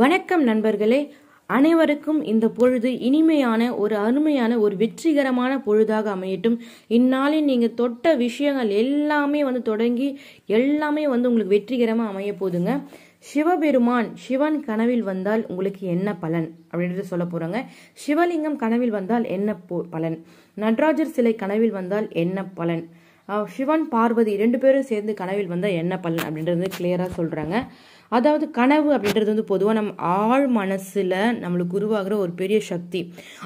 வணக்கம் நண்பர்களே அனைவருக்கும் இந்த பொழுது இனிமையான ஒரு அருமையான ஒரு வெற்றிகரமான பொழுதாக அமையட்டும் இந்நாளில் நீங்கள் தொட்ட விஷயங்கள் எல்லாமே வந்து தொடங்கி எல்லாமே வந்து உங்களுக்கு வெற்றிகரமாக அமைய போதுங்க சிவபெருமான் சிவன் கனவில் வந்தால் உங்களுக்கு என்ன பலன் அப்படின்றத சொல்ல போகிறோங்க சிவலிங்கம் கனவில் வந்தால் என்ன பலன் நடராஜர் சிலை கனவில் வந்தால் என்ன பலன் சிவன் பார்வதி ரெண்டு பேரும் சேர்ந்து கனவில் வந்தால் என்ன பலன் அப்படின்றது கிளியராக சொல்கிறாங்க அதாவது கனவு அப்படின்றது வந்து பொதுவாக நம் ஆழ் மனசில் நம்மளுக்கு உருவாகிற ஒரு பெரிய சக்தி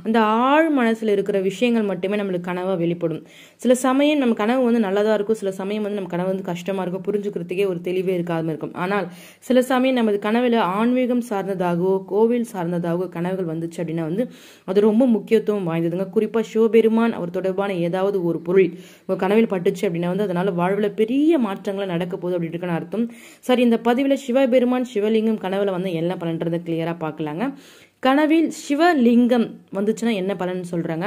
அந்த ஆழ் மனசில் இருக்கிற விஷயங்கள் மட்டுமே நம்மளுக்கு கனவாக வெளிப்படும் சில சமயம் நம்ம கனவு வந்து நல்லதாக இருக்கும் சில சமயம் வந்து நம்ம கனவு வந்து கஷ்டமாக இருக்கும் புரிஞ்சுக்கிறதுக்கே ஒரு தெளிவே இருக்காமல் இருக்கும் ஆனால் சில சமயம் நமது கனவில் ஆன்மீகம் சார்ந்ததாகவோ கோவில் சார்ந்ததாகவோ கனவுகள் வந்துச்சு அப்படின்னா வந்து அது ரொம்ப முக்கியத்துவம் வாய்ந்ததுங்க குறிப்பாக சிவபெருமான் அவர் தொடர்பான ஏதாவது ஒரு பொருள் உங்கள் கனவில் பட்டுச்சு அப்படின்னா வந்து அதனால் வாழ்வில் பெரிய மாற்றங்களை நடக்க போகுது அப்படின்னு அர்த்தம் சரி இந்த பதிவில் சிவ சிவபெருமான் சிவலிங்கம் கனவில் வந்து என்ன பலன்றத கிளியரா பார்க்கலாங்க கனவில் சிவலிங்கம் வந்துச்சுன்னா என்ன பலன் சொல்கிறாங்க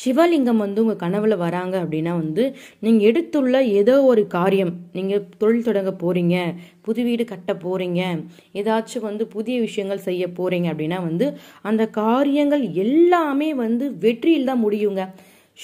சிவலிங்கம் வந்து உங்கள் கனவில் வராங்க அப்படின்னா வந்து நீங்கள் எடுத்துள்ள ஏதோ ஒரு காரியம் நீங்கள் தொழில் தொடங்க போகிறீங்க புது வீடு கட்ட போகிறீங்க ஏதாச்சும் வந்து புதிய விஷயங்கள் செய்ய போகிறீங்க அப்படின்னா வந்து அந்த காரியங்கள் எல்லாமே வந்து வெற்றியில் தான் முடியுங்க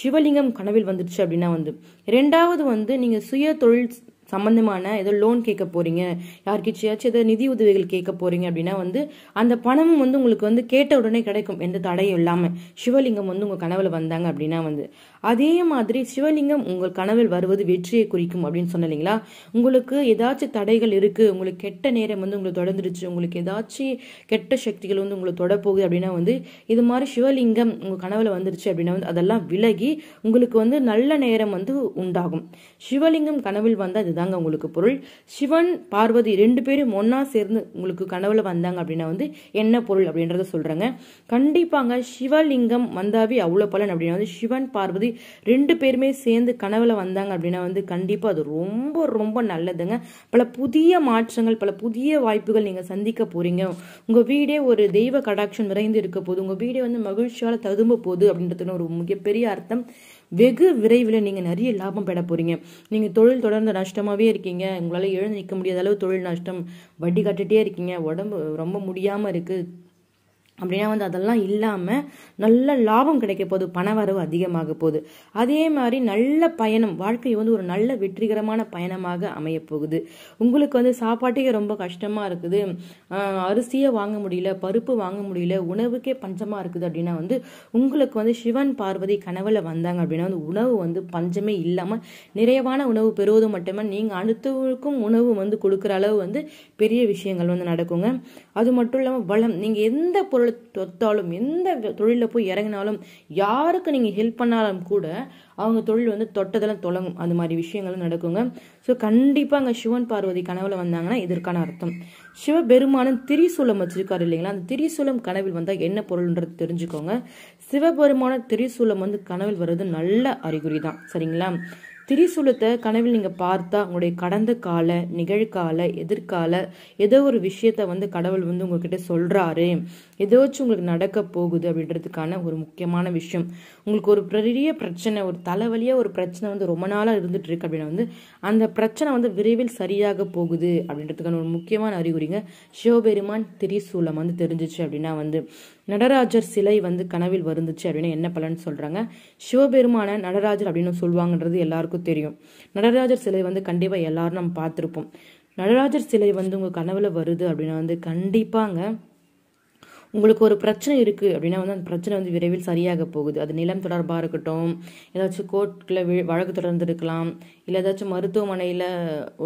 சிவலிங்கம் கனவில் வந்துடுச்சு அப்படின்னா வந்து ரெண்டாவது வந்து நீங்கள் சுய தொழில் சம்மந்தமான ஏதோ லோன் கேட்க போகிறீங்க யார்கிட்டயாச்சும் ஏதோ நிதி உதவிகள் கேட்க போகிறீங்க அப்படின்னா வந்து அந்த பணமும் வந்து உங்களுக்கு வந்து கேட்ட உடனே கிடைக்கும் எந்த தடையும் இல்லாமல் சிவலிங்கம் வந்து உங்கள் கனவில் வந்தாங்க அப்படின்னா வந்து அதே மாதிரி சிவலிங்கம் உங்கள் கனவில் வருவது வெற்றியை குறிக்கும் அப்படின்னு சொன்ன இல்லைங்களா உங்களுக்கு ஏதாச்சும் தடைகள் இருக்குது உங்களுக்கு கெட்ட நேரம் வந்து உங்களை தொடர்ந்துருச்சு உங்களுக்கு ஏதாச்சும் கெட்ட சக்திகள் வந்து உங்களை தொடப்போகுது அப்படின்னா வந்து இது மாதிரி சிவலிங்கம் உங்கள் கனவில் வந்துருச்சு அப்படின்னா வந்து அதெல்லாம் விலகி உங்களுக்கு வந்து நல்ல நேரம் வந்து உண்டாகும் சிவலிங்கம் கனவில் வந்தால் அதுதான் தாங்க உங்களுக்கு பொருள் சிவன் பார்வதி ரெண்டு பேரும் ஒன்றா சேர்ந்து உங்களுக்கு கனவுல வந்தாங்க அப்படின்னா வந்து என்ன பொருள் அப்படின்றத சொல்றாங்க கண்டிப்பாங்க சிவலிங்கம் வந்தாவி அவ்வளோ பலன் அப்படின்னா வந்து சிவன் பார்வதி ரெண்டு பேருமே சேர்ந்து கனவுல வந்தாங்க அப்படின்னா வந்து கண்டிப்பாக அது ரொம்ப ரொம்ப நல்லதுங்க பல புதிய மாற்றங்கள் பல புதிய வாய்ப்புகள் நீங்கள் சந்திக்க போகிறீங்க உங்கள் வீடே ஒரு தெய்வ கடாட்சம் நிறைந்து இருக்க போது உங்கள் வீடே வந்து மகிழ்ச்சியால் ததும்ப போகுது அப்படின்றதுன்னு ஒரு மிகப்பெரிய அர்த்தம் வெகு விரைவில் நீங்கள் நிறைய லாபம் பெற போகிறீங்க நீங்கள் தொழில் தொடர்ந்து நஷ்டமாகவே இருக்கீங்க உங்களால் எழுந்து நிற்க முடியாத அளவு தொழில் நஷ்டம் வட்டி கட்டுகிட்டே இருக்கீங்க உடம்பு ரொம்ப முடியாமல் இருக்குது அப்படின்னா வந்து அதெல்லாம் இல்லாமல் நல்ல லாபம் கிடைக்க போகுது பண வரவு அதிகமாக போகுது அதே மாதிரி நல்ல பயணம் வாழ்க்கை வந்து ஒரு நல்ல வெற்றிகரமான பயணமாக அமைய போகுது உங்களுக்கு வந்து சாப்பாட்டுக்கே ரொம்ப கஷ்டமாக இருக்குது அரிசியை வாங்க முடியல பருப்பு வாங்க முடியல உணவுக்கே பஞ்சமாக இருக்குது அப்படின்னா வந்து உங்களுக்கு வந்து சிவன் பார்வதி கனவில் வந்தாங்க அப்படின்னா வந்து உணவு வந்து பஞ்சமே இல்லாமல் நிறைவான உணவு பெறுவது மட்டுமே நீங்கள் அடுத்தவருக்கும் உணவு வந்து கொடுக்குற அளவு வந்து பெரிய விஷயங்கள் வந்து நடக்குங்க அது மட்டும் இல்லாமல் வளம் நீங்கள் எந்த பொருள் தொழில் தொத்தாலும் எந்த தொழிலில் போய் இறங்கினாலும் யாருக்கு நீங்கள் ஹெல்ப் பண்ணாலும் கூட அவங்க தொழில் வந்து தொட்டதெல்லாம் தொடங்கும் அந்த மாதிரி விஷயங்களும் நடக்குங்க ஸோ கண்டிப்பாக அங்கே சிவன் பார்வதி கனவில் வந்தாங்கன்னா இதற்கான அர்த்தம் சிவபெருமானும் திரிசூலம் வச்சிருக்காரு இல்லைங்களா அந்த திரிசூலம் கனவில் வந்தால் என்ன பொருள்ன்றது தெரிஞ்சுக்கோங்க சிவபெருமான திரிசூலம் வந்து கனவில் வர்றது நல்ல அறிகுறி தான் சரிங்களா திரிசூலத்தை கனவில் நீங்கள் பார்த்தா உங்களுடைய கடந்த கால நிகழ்கால எதிர்கால ஏதோ ஒரு விஷயத்த வந்து கடவுள் வந்து உங்ககிட்ட சொல்கிறாரு ஏதோச்சும் உங்களுக்கு நடக்க போகுது அப்படின்றதுக்கான ஒரு முக்கியமான விஷயம் உங்களுக்கு ஒரு பெரிய பிரச்சனை ஒரு தலைவலியாக ஒரு பிரச்சனை வந்து ரொம்ப நாளாக இருந்துட்டு இருக்கு அப்படின்னா வந்து அந்த பிரச்சனை வந்து விரைவில் சரியாக போகுது அப்படின்றதுக்கான ஒரு முக்கியமான அறிகுறிங்க சிவபெருமான் திரிசூலம் வந்து தெரிஞ்சிச்சு அப்படின்னா வந்து நடராஜர் சிலை வந்து கனவில் வருந்துச்சு அப்படின்னு என்ன பலன் சொல்கிறாங்க சிவபெருமான நடராஜர் அப்படின்னு சொல்லுவாங்கன்றது எல்லாருக்கும் தெரியும் நடராஜர் சிலை வந்து கண்டிப்பாக எல்லாரும் நம்ம பார்த்துருப்போம் நடராஜர் சிலை வந்து உங்கள் கனவில் வருது அப்படின்னா வந்து கண்டிப்பாங்க உங்களுக்கு ஒரு பிரச்சனை இருக்குது அப்படின்னா வந்து அந்த பிரச்சனை வந்து விரைவில் சரியாக போகுது அது நிலம் தொடர்பாக இருக்கட்டும் ஏதாச்சும் கோர்ட்டில் வழக்கு தொடர்ந்துருக்கலாம் இல்லை ஏதாச்சும் மருத்துவமனையில்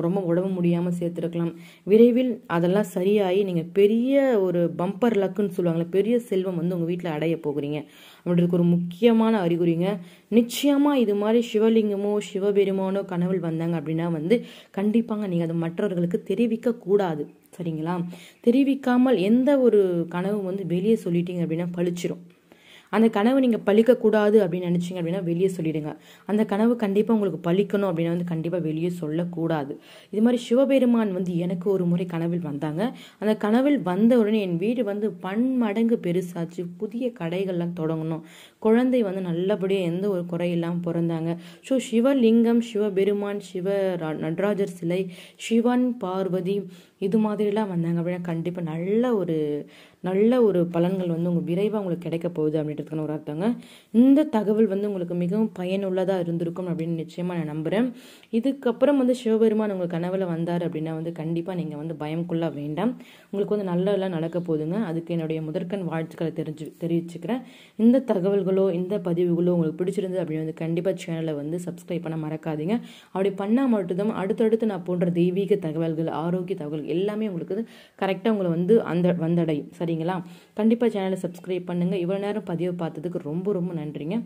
ரொம்ப உடம்பு முடியாமல் சேர்த்துருக்கலாம் விரைவில் அதெல்லாம் சரியாகி நீங்கள் பெரிய ஒரு பம்பர் லக்குன்னு சொல்லுவாங்களே பெரிய செல்வம் வந்து உங்கள் வீட்டில் அடைய போகிறீங்க அப்படின்றதுக்கு ஒரு முக்கியமான அறிகுறிங்க நிச்சயமாக இது மாதிரி சிவலிங்கமோ சிவபெருமானோ கனவில் வந்தாங்க அப்படின்னா வந்து கண்டிப்பாங்க நீங்கள் அது மற்றவர்களுக்கு தெரிவிக்கக்கூடாது சரிங்களா தெரிவிக்காமல் எந்த ஒரு கனவும் வந்து வெளியே சொல்லிட்டீங்க அப்படின்னா பழிச்சிரும் அந்த கனவு நீங்கள் பழிக்கக்கூடாது அப்படின்னு நினச்சிங்க அப்படின்னா வெளியே சொல்லிடுங்க அந்த கனவு கண்டிப்பாக உங்களுக்கு பழிக்கணும் அப்படின்னு வந்து கண்டிப்பாக வெளியே சொல்லக்கூடாது இது மாதிரி சிவபெருமான் வந்து எனக்கு ஒரு முறை கனவில் வந்தாங்க அந்த கனவில் வந்த உடனே என் வீடு வந்து பன்மடங்கு பெருசாச்சு புதிய கடைகள்லாம் தொடங்கணும் குழந்தை வந்து நல்லபடியாக எந்த ஒரு குறையெல்லாம் பிறந்தாங்க ஸோ சிவலிங்கம் சிவபெருமான் சிவ நடராஜர் சிலை சிவன் பார்வதி இது மாதிரிலாம் வந்தாங்க அப்படின்னா கண்டிப்பாக நல்ல ஒரு நல்ல ஒரு பலன்கள் வந்து உங்கள் விரைவாக உங்களுக்கு கிடைக்க போகுது அப்படின்றதுக்கான ஒரு அர்த்தங்க இந்த தகவல் வந்து உங்களுக்கு மிகவும் பயனுள்ளதாக இருந்திருக்கும் அப்படின்னு நிச்சயமாக நான் நம்புகிறேன் இதுக்கப்புறம் வந்து சிவபெருமான் உங்கள் கனவில் வந்தார் அப்படின்னா வந்து கண்டிப்பாக நீங்கள் வந்து பயம் கொள்ள வேண்டாம் உங்களுக்கு வந்து நல்லதெல்லாம் நடக்க போதுங்க அதுக்கு என்னுடைய முதற்கண் வாழ்த்துக்களை தெரிஞ்சு தெரிவிச்சுக்கிறேன் இந்த தகவல்களோ இந்த பதிவுகளோ உங்களுக்கு பிடிச்சிருந்தது அப்படின்னு வந்து கண்டிப்பாக சேனலை வந்து சப்ஸ்கிரைப் பண்ண மறக்காதீங்க அப்படி பண்ணால் மட்டும்தான் அடுத்தடுத்து நான் போன்ற தெய்வீக தகவல்கள் ஆரோக்கிய தகவல் எல்லாமே உங்களுக்கு கரெக்டாக உங்களை வந்து அந்த வந்தடையும் சரி சரிங்களா கண்டிப்பாக சேனலை சப்ஸ்கிரைப் பண்ணுங்கள் இவ்வளோ நேரம் பதிவு பார்த்ததுக்கு ரொம்ப ரொம்ப நன்றிங்க